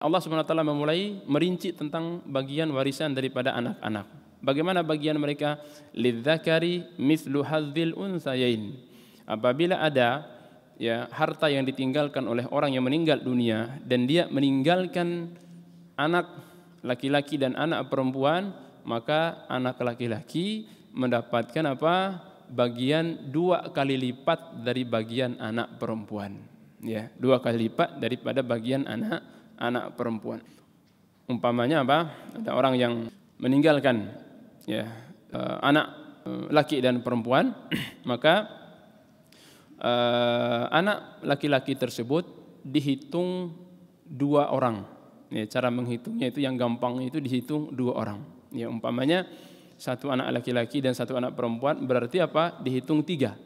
Allah swt wa memulai merinci tentang bagian warisan daripada anak-anak. Bagaimana bagian mereka? Lidzakari mithlu hadzil unsayain. Apabila ada ya harta yang ditinggalkan oleh orang yang meninggal dunia dan dia meninggalkan anak laki-laki dan anak perempuan, maka anak laki-laki mendapatkan apa? bagian dua kali lipat dari bagian anak perempuan ya dua kali lipat daripada bagian anak anak perempuan umpamanya apa ada orang yang meninggalkan ya uh, anak eh, laki dan perempuan maka uh, anak laki-laki tersebut dihitung dua orang ya cara menghitungnya itu yang gampang itu dihitung dua orang ya umpamanya satu anak laki-laki dan satu anak perempuan berarti apa dihitung tiga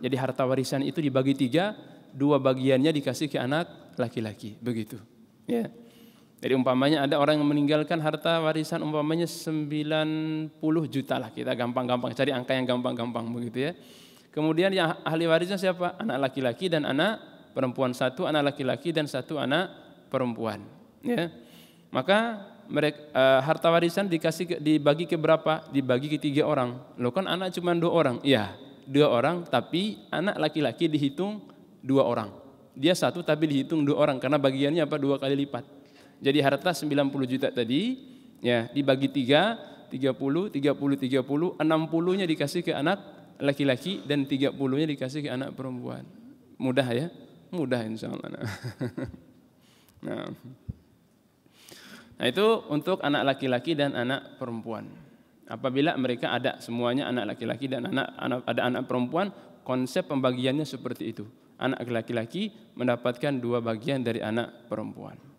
jadi harta warisan itu dibagi tiga dua bagiannya dikasih ke anak laki-laki, begitu. Ya. Jadi umpamanya ada orang yang meninggalkan harta warisan umpamanya 90 juta lah kita gampang-gampang cari angka yang gampang-gampang begitu ya. Kemudian yang ahli warisnya siapa? Anak laki-laki dan anak perempuan satu anak laki-laki dan satu anak perempuan. Ya. Maka mereka e, eh, harta warisan dikasih dibagi ke berapa? Dibagi ke tiga orang. Lo kan anak cuma dua orang. ya, dua orang tapi anak laki-laki dihitung dua orang. Dia satu tapi dihitung dua orang karena bagiannya apa dua kali lipat. Jadi harta 90 juta tadi ya dibagi tiga 30, 30, 30, 60-nya dikasih ke anak laki-laki dan 30-nya dikasih ke anak perempuan. Mudah ya? Mudah insya Allah. Nah. nah itu untuk anak laki-laki dan anak perempuan. Apabila mereka ada semuanya anak laki-laki dan anak, anak ada anak perempuan, konsep pembagiannya seperti itu. Anak laki-laki mendapatkan dua bagian dari anak perempuan.